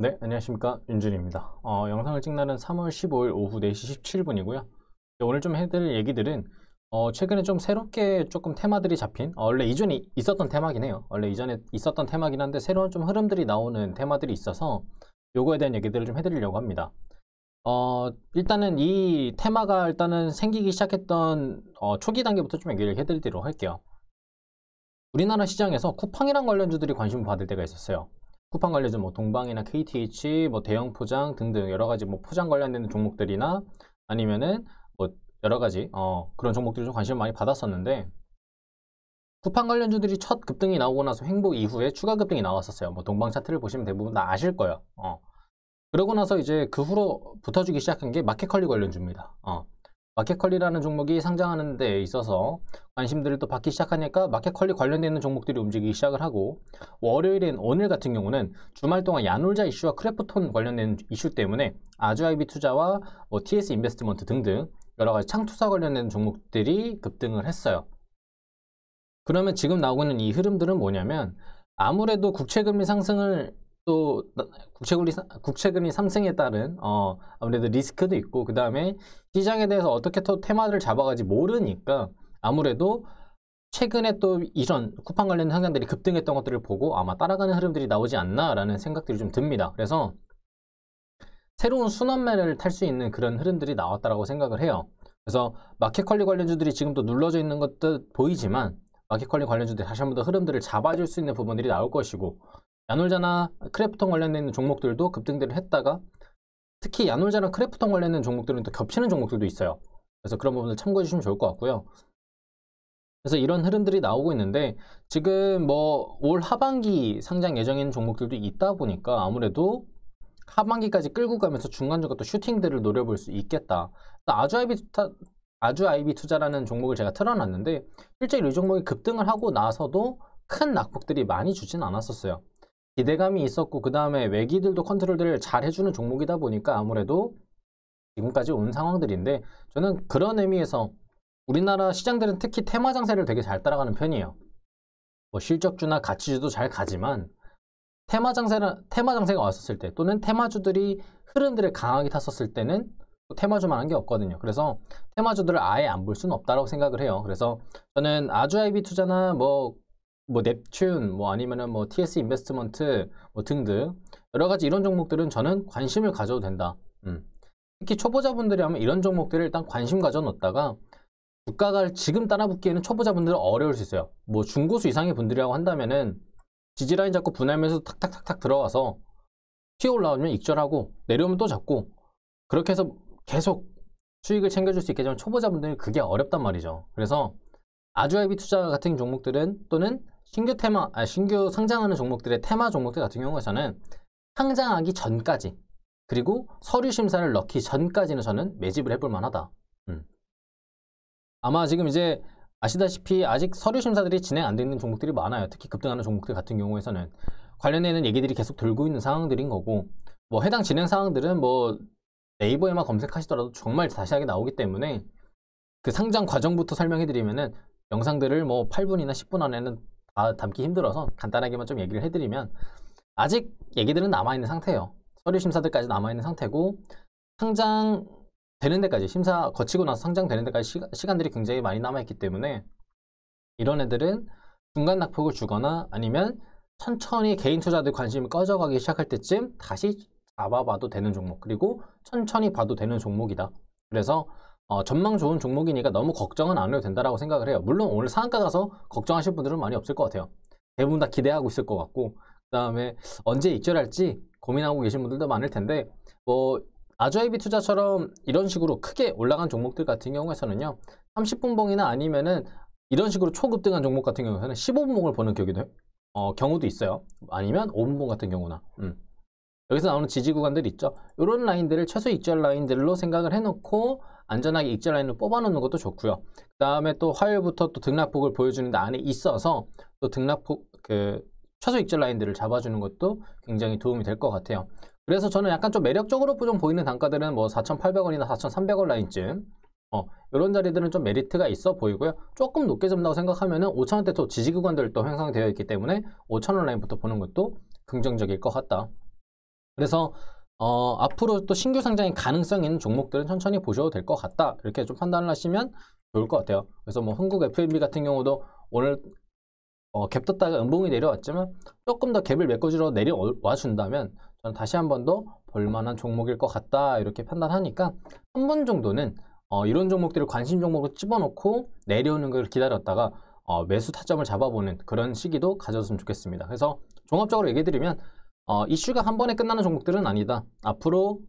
네, 안녕하십니까. 윤준입니다. 어, 영상을 찍는 3월 15일 오후 4시 17분이고요. 오늘 좀 해드릴 얘기들은 어, 최근에 좀 새롭게 조금 테마들이 잡힌 어, 원래 이전에 있었던 테마긴 해요. 원래 이전에 있었던 테마긴 한데 새로운 좀 흐름들이 나오는 테마들이 있어서 요거에 대한 얘기들을 좀 해드리려고 합니다. 어, 일단은 이 테마가 일단은 생기기 시작했던 어, 초기 단계부터 좀 얘기를 해드리도록 할게요. 우리나라 시장에서 쿠팡이랑 관련주들이 관심을 받을 때가 있었어요. 쿠팡 관련된 뭐 동방이나 KTH, 뭐 대형 포장 등등 여러 가지 뭐 포장 관련된 종목들이나 아니면은 뭐 여러 가지 어 그런 종목들이 좀 관심을 많이 받았었는데 쿠팡 관련주들이 첫 급등이 나오고 나서 횡보 이후에 추가 급등이 나왔었어요. 뭐 동방 차트를 보시면 대부분 다 아실 거예요. 어. 그러고 나서 이제 그 후로 붙어주기 시작한 게 마켓컬리 관련주입니다. 어. 마켓컬리라는 종목이 상장하는 데 있어서 관심들이 또 받기 시작하니까 마켓컬리 관련되는 종목들이 움직이기 시작을 하고 월요일인 오늘 같은 경우는 주말 동안 야놀자 이슈와 크래프톤 관련된 이슈 때문에 아주아이비 투자와 뭐 TS 인베스트먼트 등등 여러 가지 창투사 관련된 종목들이 급등을 했어요. 그러면 지금 나오고 있는 이 흐름들은 뭐냐면 아무래도 국채금리 상승을 또 국채금리 국채금리 상승에 따른 어 아무래도 리스크도 있고 그 다음에 시장에 대해서 어떻게 또 테마를 잡아가지 모르니까 아무래도 최근에 또 이런 쿠팡 관련 상장들이 급등했던 것들을 보고 아마 따라가는 흐름들이 나오지 않나라는 생각들이 좀 듭니다. 그래서 새로운 순환매를 탈 수 있는 그런 흐름들이 나왔다라고 생각을 해요. 그래서 마켓컬리 관련주들이 지금도 눌러져 있는 것도 보이지만 마켓컬리 관련주들이 다시 한 번 더 흐름들을 잡아줄 수 있는 부분들이 나올 것이고 야놀자나 크래프톤 관련된 종목들도 급등들을 했다가 특히 야놀자나 크래프톤 관련된 종목들은 또 겹치는 종목들도 있어요. 그래서 그런 부분을 참고해 주시면 좋을 것 같고요. 그래서 이런 흐름들이 나오고 있는데 지금 뭐 올 하반기 상장 예정인 종목들도 있다 보니까 아무래도 하반기까지 끌고 가면서 중간중간 또 슈팅들을 노려볼 수 있겠다. 아주 아이비 투자, 아주 아이비 투자라는 종목을 제가 틀어놨는데 실제로 이 종목이 급등을 하고 나서도 큰 낙폭들이 많이 주진 않았었어요. 기대감이 있었고 그 다음에 외기들도 컨트롤들을 잘 해주는 종목이다 보니까 아무래도 지금까지 온 상황들인데 저는 그런 의미에서 우리나라 시장들은 특히 테마 장세를 되게 잘 따라가는 편이에요. 뭐 실적주나 가치주도 잘 가지만 테마 장세라 테마 장세가 왔었을 때 또는 테마주들이 흐름들을 강하게 탔었을 때는 테마주만한 게 없거든요. 그래서 테마주들을 아예 안 볼 수는 없다라고 생각을 해요. 그래서 저는 아주 아이비 투자나 뭐뭐 넵튠, 뭐 아니면은 뭐 TS 인베스트먼트 뭐 등등 여러 가지 이런 종목들은 저는 관심을 가져도 된다. 음. 특히 초보자분들이 하면 이런 종목들을 일단 관심 가져놓다가 국가가 지금 따라붙기에는 초보자분들은 어려울 수 있어요. 뭐 중고수 이상의 분들이라고 한다면은 지지라인 잡고 분할면서 탁탁탁탁 들어가서 튀어 올라오면 익절하고 내려오면 또 잡고 그렇게 해서 계속 수익을 챙겨줄 수 있겠지만 초보자분들은 그게 어렵단 말이죠. 그래서 아주아이비 투자 같은 종목들은 또는 신규 테마, 아, 신규 상장하는 종목들의 테마 종목들 같은 경우에서는 상장하기 전까지 그리고 서류 심사를 넣기 전까지는 저는 매집을 해볼 만하다. 음. 아마 지금 이제 아시다시피 아직 서류 심사들이 진행 안돼 있는 종목들이 많아요. 특히 급등하는 종목들 같은 경우에서는 관련해 있는 얘기들이 계속 돌고 있는 상황들인 거고 뭐 해당 진행 상황들은 뭐 네이버에만 검색하시더라도 정말 자세하게 나오기 때문에 그 상장 과정부터 설명해 드리면은 영상들을 뭐 8분이나 10분 안에는 아, 담기 힘들어서 간단하게만 좀 얘기를 해드리면 아직 얘기들은 남아있는 상태예요. 서류 심사들까지 남아있는 상태고 상장 되는 데까지 심사 거치고 나서 상장되는 데까지 시, 간들이 굉장히 많이 남아있기 때문에 이런 애들은 중간 낙폭을 주거나 아니면 천천히 개인 투자들 관심이 꺼져가기 시작할 때쯤 다시 잡아봐도 되는 종목 그리고 천천히 봐도 되는 종목이다. 그래서 어, 전망 좋은 종목이니까 너무 걱정은 안 해도 된다고 생각을 해요. 물론 오늘 상한가 가서 걱정하실 분들은 많이 없을 것 같아요. 대부분 다 기대하고 있을 것 같고 그 다음에 언제 입절할지 고민하고 계신 분들도 많을 텐데 뭐아조이비 투자처럼 이런 식으로 크게 올라간 종목들 같은 경우에서는요 30분봉이나 아니면은 이런 식으로 초급등한 종목 같은 경우에는 15분봉을 보는 격이도, 어, 경우도 있어요 아니면 5분봉 같은 경우나 음. 여기서 나오는 지지 구간들 있죠 이런 라인들을 최소 입절 라인들로 생각을 해놓고 안전하게 익절 라인을 뽑아놓는 것도 좋고요. 그 다음에 또 화요일부터 또 등락폭을 보여주는데 안에 있어서 또 등락폭 그 최소 익절 라인들을 잡아주는 것도 굉장히 도움이 될 것 같아요. 그래서 저는 약간 좀 매력적으로 좀 보이는 단가들은 뭐 4,800원이나 4,300원 라인쯤 어, 이런 자리들은 좀 메리트가 있어 보이고요. 조금 높게 잡는다고 생각하면 은 5,000원대 또 지지 구간들 도 형성되어 있기 때문에 5,000원 라인부터 보는 것도 긍정적일 것 같다. 그래서 어, 앞으로 또 신규 상장의 가능성 있는 종목들은 천천히 보셔도 될 것 같다. 이렇게 좀 판단을 하시면 좋을 것 같아요. 그래서 뭐 한국 F&B m 같은 경우도 오늘 어, 갭 떴다가 음봉이 내려왔지만 조금 더 갭을 메꿔주러 내려와 준다면 저는 다시 한 번 더 볼만한 종목일 것 같다 이렇게 판단하니까 한 번 정도는 어, 이런 종목들을 관심 종목으로 집어넣고 내려오는 걸 기다렸다가 어, 매수 타점을 잡아보는 그런 시기도 가졌으면 좋겠습니다. 그래서 종합적으로 얘기해 드리면 어, 이슈가 한 번에 끝나는 종목들은 아니다. 앞으로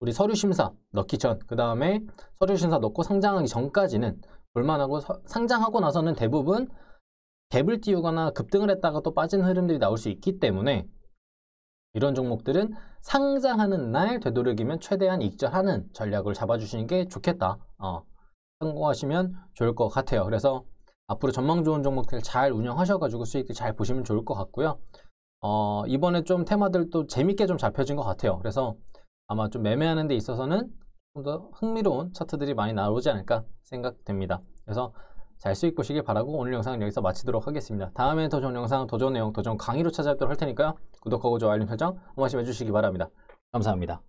우리 서류 심사 넣기 전, 그 다음에 서류 심사 넣고 상장하기 전까지는 볼만하고 서, 상장하고 나서는 대부분 갭을 띄우거나 급등을 했다가 또 빠진 흐름들이 나올 수 있기 때문에 이런 종목들은 상장하는 날 되도록이면 최대한 익절하는 전략을 잡아주시는 게 좋겠다. 어, 성공하시면 좋을 것 같아요. 그래서 앞으로 전망 좋은 종목들 잘 운영하셔가지고 수익을 잘 보시면 좋을 것 같고요. 어, 이번에 좀 테마들도 재밌게 좀 잡혀진 것 같아요. 그래서 아마 좀 매매하는 데 있어서는 좀 더 흥미로운 차트들이 많이 나오지 않을까 생각됩니다. 그래서 잘 수익 보시길 바라고 오늘 영상은 여기서 마치도록 하겠습니다. 다음에 더 좋은 영상, 더 좋은 내용, 더 좋은 강의로 찾아뵙도록 할 테니까요. 구독하고 좋아요, 알림 설정 한 번씩 해주시기 바랍니다. 감사합니다.